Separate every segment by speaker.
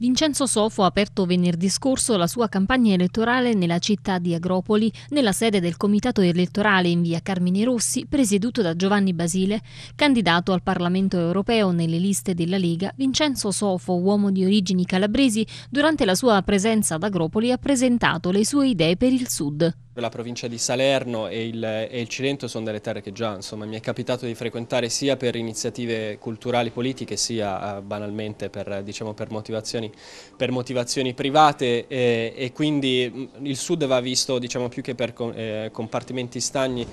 Speaker 1: Vincenzo Sofo ha aperto venerdì scorso la sua campagna elettorale nella città di Agropoli, nella sede del comitato elettorale in via Carmine Rossi, presieduto da Giovanni Basile. Candidato al Parlamento europeo nelle liste della Lega, Vincenzo Sofo, uomo di origini calabresi, durante la sua presenza ad Agropoli ha presentato le sue idee per il Sud
Speaker 2: la provincia di Salerno e il, e il, Cilento sono delle terre che già insomma, mi è capitato di frequentare sia per iniziative culturali politiche sia eh, banalmente per, diciamo, per, motivazioni, per, motivazioni, private eh, e quindi mm, il sud va visto diciamo, più che per eh, compartimenti stagni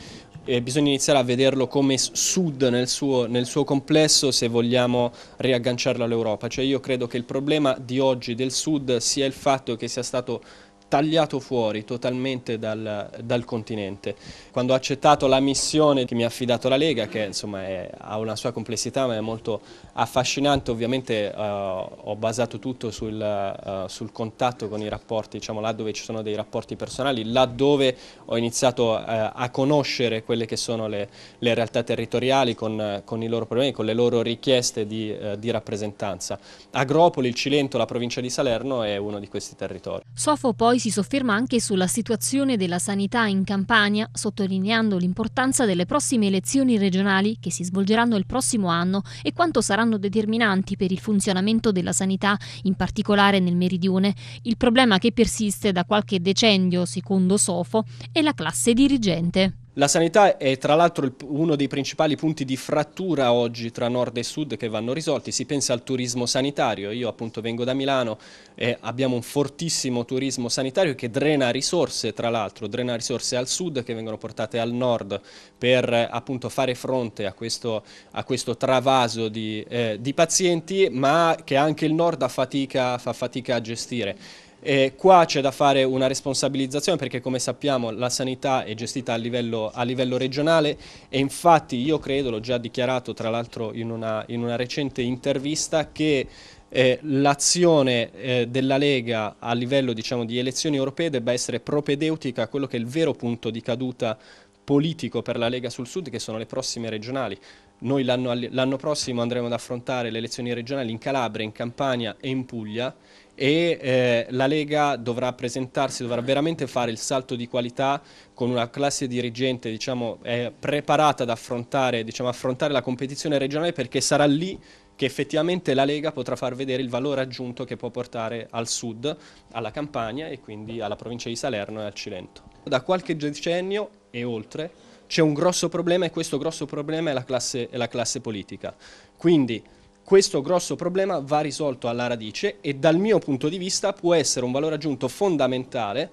Speaker 2: bisogna iniziare a vederlo come sud nel suo, nel suo complesso se vogliamo riagganciarlo all'Europa. Cioè io credo che il problema di oggi del sud sia il fatto che sia stato tagliato fuori totalmente dal, dal, continente. Quando ho accettato la missione che mi ha affidato la Lega, che insomma è, ha una sua complessità ma è molto affascinante, ovviamente eh, ho basato tutto sul, eh, sul, contatto con i rapporti, diciamo là dove ci sono dei rapporti personali, là dove ho iniziato eh, a conoscere quelle che sono le, le realtà territoriali con, con, i loro problemi, con le loro richieste di, eh, di, rappresentanza. Agropoli, il Cilento, la provincia di Salerno è uno di questi territori.
Speaker 1: Sofo poi si sofferma anche sulla situazione della sanità in Campania, sottolineando l'importanza delle prossime elezioni regionali che si svolgeranno il prossimo anno e quanto saranno determinanti per il funzionamento della sanità, in particolare nel meridione. Il problema che persiste da qualche decennio, secondo Sofo, è la classe dirigente.
Speaker 2: La sanità è tra l'altro uno dei principali punti di frattura oggi tra nord e sud che vanno risolti, si pensa al turismo sanitario, io appunto vengo da Milano e abbiamo un fortissimo turismo sanitario che drena risorse tra l'altro, drena risorse al sud che vengono portate al nord per appunto fare fronte a questo, a questo travaso di, eh, di, pazienti ma che anche il nord fa fatica, fa fatica a gestire. Eh, qua c'è da fare una responsabilizzazione perché come sappiamo la sanità è gestita a livello, a livello regionale e infatti io credo, l'ho già dichiarato tra l'altro in una, in una recente intervista, che eh, l'azione eh, della Lega a livello diciamo, di elezioni europee debba essere propedeutica a quello che è il vero punto di caduta politico per la Lega sul Sud che sono le prossime regionali. Noi l'anno, prossimo andremo ad affrontare le elezioni regionali in Calabria, in Campania e in Puglia e eh, la Lega dovrà presentarsi, dovrà veramente fare il salto di qualità con una classe dirigente diciamo, preparata ad affrontare, diciamo, affrontare la competizione regionale perché sarà lì che effettivamente la Lega potrà far vedere il valore aggiunto che può portare al sud, alla Campania e quindi alla provincia di Salerno e al Cilento. Da qualche decennio e oltre c'è un grosso problema e questo grosso problema è la classe, è la classe politica. Quindi questo grosso problema va risolto alla radice e dal mio punto di vista può essere un valore aggiunto fondamentale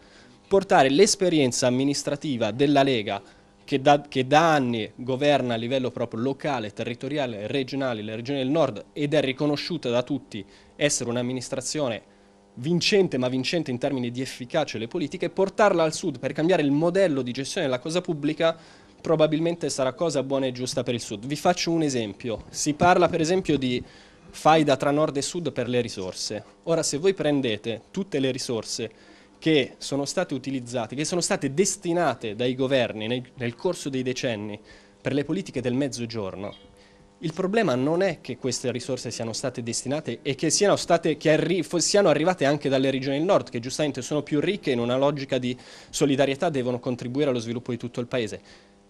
Speaker 2: portare l'esperienza amministrativa della Lega che da, che da, anni governa a livello proprio locale, territoriale, regionale, le regioni del nord ed è riconosciuta da tutti essere un'amministrazione vincente ma vincente in termini di efficacia delle politiche, portarla al sud per cambiare il modello di gestione della cosa pubblica probabilmente sarà cosa buona e giusta per il Sud. Vi faccio un esempio, si parla per esempio di faida tra Nord e Sud per le risorse. Ora se voi prendete tutte le risorse che sono state utilizzate, che sono state destinate dai governi nel, nel corso dei decenni per le politiche del mezzogiorno, il problema non è che queste risorse siano state destinate e che, siano, state, che arri siano, arrivate anche dalle regioni del nord, che giustamente sono più ricche e in una logica di solidarietà devono contribuire allo sviluppo di tutto il paese.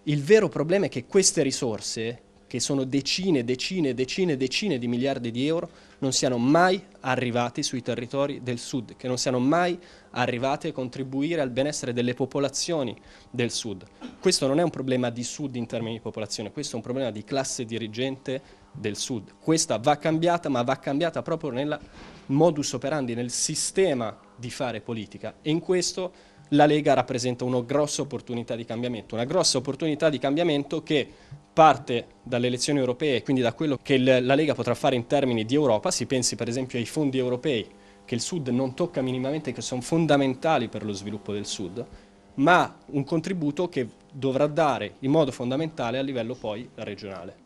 Speaker 2: Il vero problema è che queste risorse, che sono decine, decine, decine, decine di miliardi di euro, non siano mai arrivate sui territori del sud, che non siano mai arrivate a contribuire al benessere delle popolazioni del sud. Questo non è un problema di sud in termini di popolazione, questo è un problema di classe dirigente del sud. Questa va cambiata, ma va cambiata proprio nel modus operandi, nel sistema di fare politica e in questo la Lega rappresenta una grossa opportunità di cambiamento, una grossa opportunità di cambiamento che parte dalle elezioni europee e quindi da quello che la Lega potrà fare in termini di Europa, si pensi per esempio ai fondi europei che il Sud non tocca minimamente, che sono fondamentali per lo sviluppo del Sud, ma un contributo che dovrà dare in modo fondamentale a livello poi regionale.